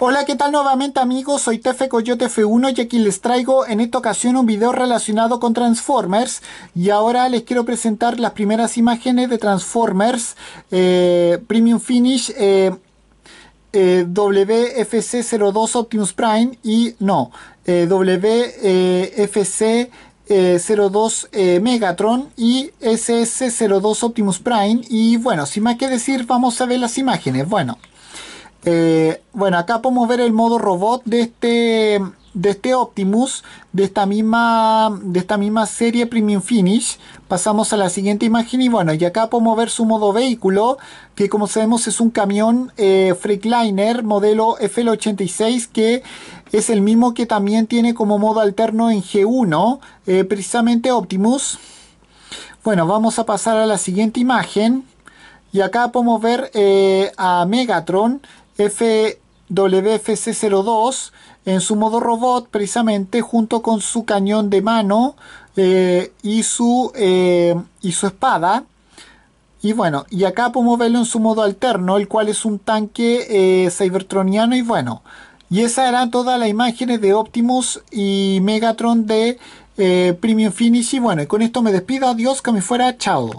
Hola, ¿qué tal nuevamente amigos? Soy Tefe Coyote 1 y aquí les traigo en esta ocasión un video relacionado con Transformers y ahora les quiero presentar las primeras imágenes de Transformers eh, Premium Finish eh, eh, WFC02 Optimus Prime y no, WFC... 02 Megatron y SS02 Optimus Prime y bueno, sin más que decir vamos a ver las imágenes, bueno eh, bueno, acá podemos ver el modo robot de este, de este Optimus, de esta, misma, de esta misma serie Premium Finish. Pasamos a la siguiente imagen y bueno, y acá podemos ver su modo vehículo, que como sabemos es un camión eh, Freightliner modelo FL86 que es el mismo que también tiene como modo alterno en G1, eh, precisamente Optimus. Bueno, vamos a pasar a la siguiente imagen. Y acá podemos ver eh, a Megatron FWFC-02 en su modo robot precisamente junto con su cañón de mano eh, y, su, eh, y su espada. Y bueno, y acá podemos verlo en su modo alterno, el cual es un tanque cybertroniano y bueno. Y esas eran todas las imágenes de Optimus y Megatron de Premium Finish. Y bueno, y con esto me despido. Adiós, que me fuera. Chao.